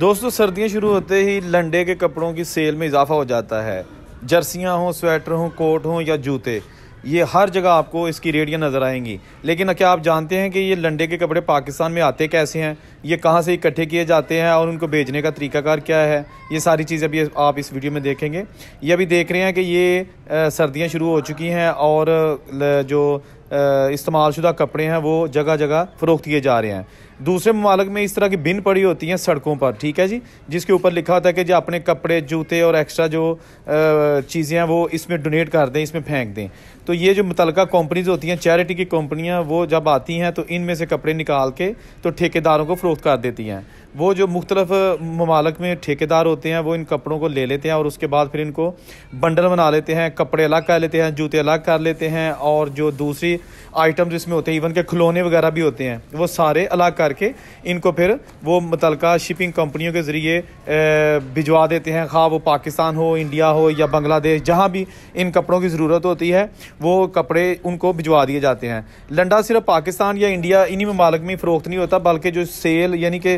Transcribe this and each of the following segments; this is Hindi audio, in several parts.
दोस्तों सर्दियां शुरू होते ही लंडे के कपड़ों की सेल में इजाफा हो जाता है जर्सियाँ हों स्वेटर हों कोट हों या जूते ये हर जगह आपको इसकी रेडियाँ नज़र आएंगी लेकिन क्या आप जानते हैं कि ये लंडे के कपड़े पाकिस्तान में आते कैसे हैं ये कहाँ से इकट्ठे किए जाते हैं और उनको भेजने का तरीकाकार क्या है ये सारी चीज़ें अभी आप इस वीडियो में देखेंगे ये अभी देख रहे हैं कि ये सर्दियाँ शुरू हो चुकी हैं और जो इस्तेमाल कपड़े हैं वो जगह जगह फ़रोख्त किए जा रहे हैं दूसरे ममालक में इस तरह की बिन पड़ी होती हैं सड़कों पर ठीक है जी जिसके ऊपर लिखा होता है कि जो अपने कपड़े जूते और एक्स्ट्रा जो चीज़ें हैं वो इसमें डोनेट कर दें इसमें फेंक दें तो ये जो मुतल कंपनीज़ होती हैं चैरिटी की कंपनियाँ वो जब आती हैं तो इनमें से कपड़े निकाल के तो ठेकेदारों को फ़रोख्त कर देती हैं वो जो मुख्तलफ ममालक में ठेकेदार होते हैं वो इन कपड़ों को ले लेते हैं और उसके बाद फिर इनको बंडल बना लेते हैं कपड़े अलग कर लेते हैं जूते अलग कर लेते हैं और जो दूसरी आइटम्स इसमें होते हैं इवन के खिलौने वगैरह भी होते हैं वो सारे अलग कर करके इनको फिर वो मुतल शिपिंग कंपनियों के ज़रिए भिजवा देते हैं खा हाँ, वो पाकिस्तान हो इंडिया हो या बांग्लादेश जहाँ भी इन कपड़ों की ज़रूरत होती है वो कपड़े उनको भिजवा दिए जाते हैं लंडा सिर्फ पाकिस्तान या इंडिया इन्हीं ममालक में फ़रोख्त नहीं होता बल्कि जो सेल यानी कि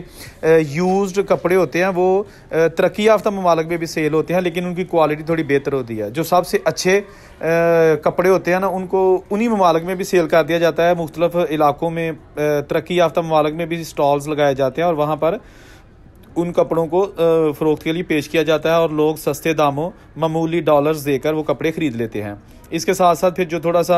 यूज़ कपड़े होते हैं वो तरक्की याफ्ता ममालक में भी सेल होते हैं लेकिन उनकी क्वालिटी थोड़ी बेहतर होती है जो सबसे अच्छे कपड़े होते हैं ना उनको उन्हीं ममालक में भी सेल कर दिया जाता है मुख्तलिफ़ इलाकों में तरक्की याफ्ता ममालक में भी स्टॉल्स लगाए जाते हैं और वहाँ पर उन कपड़ों को फ़रोख्त के लिए पेश किया जाता है और लोग सस्ते दामों मामूली डॉलर्स देकर वो कपड़े ख़रीद लेते हैं इसके साथ साथ फिर जो थोड़ा सा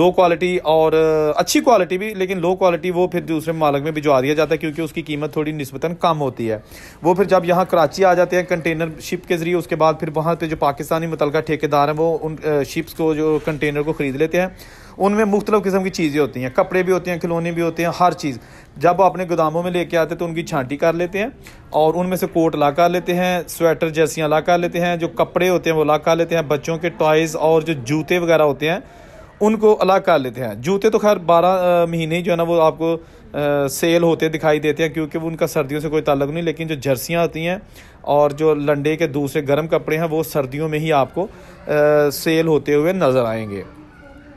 लो क्वालिटी और अच्छी क्वालिटी भी लेकिन लो क्वालिटी वो फिर दूसरे मालक में भिजवा दिया जाता है क्योंकि उसकी कीमत थोड़ी नस्बता कम होती है वो फिर जब यहाँ कराची आ जाते हैं कंटेनर शिप के ज़रिए उसके बाद फिर वहाँ पर जो पाकिस्तानी मुतल ठेकेदार हैं वो उन शिप्स को जो कंटेनर को ख़रीद लेते हैं उनमें मुख्तलिफ़ किस्म की चीज़ें होती हैं कपड़े भी होते हैं खिलौने भी होते हैं हर चीज़ जब वो अपने गोदामों में लेके आते तो उनकी छांटी कर लेते हैं और उनमें से कोट ला कर लेते हैं स्वेटर जैसियाँ ला कर लेते हैं जो कपड़े होते हैं वो ला कर लेते हैं बच्चों के टॉयज़ और जो जूते वगैरह होते हैं उनको अलग कर लेते हैं जूते तो खैर बारह महीने ही जो है ना वो आपको आ, सेल होते दिखाई देते हैं क्योंकि वो उनका सर्दियों से कोई ताल्लुक नहीं लेकिन जो जर्सियाँ होती हैं और जो लंडे के दूसरे गर्म कपड़े हैं वो सर्दियों में ही आपको आ, सेल होते हुए नज़र आएंगे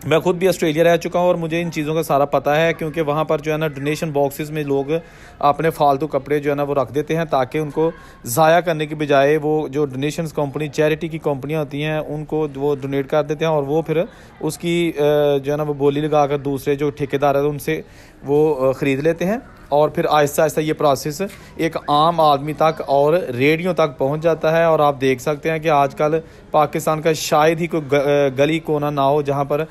मैं खुद भी ऑस्ट्रेलिया रह चुका हूँ और मुझे इन चीज़ों का सारा पता है क्योंकि वहाँ पर जो है ना डोनेशन बॉक्सेस में लोग अपने फालतू कपड़े जो है ना वो रख देते हैं ताकि उनको ज़ाया करने की बजाय वो जो डोनेशन कंपनी चैरिटी की कंपनियाँ होती हैं उनको वो डोनेट कर देते हैं और वो फिर उसकी जो है ना वो बोली लगा कर दूसरे जो ठेकेदार हैं उनसे वो ख़रीद लेते हैं और फिर आहिस्ता आहिस्ता ये प्रोसेस एक आम आदमी तक और रेडियो तक पहुंच जाता है और आप देख सकते हैं कि आजकल पाकिस्तान का शायद ही कोई गली कोना ना हो जहां पर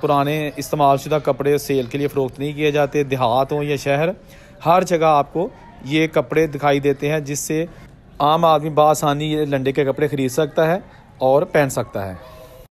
पुराने इस्तेमाल शुदा कपड़े सेल के लिए फ़रोख्त नहीं किए जाते देहात हों या शहर हर जगह आपको ये कपड़े दिखाई देते हैं जिससे आम आदमी बसानी लंडे के कपड़े ख़रीद सकता है और पहन सकता है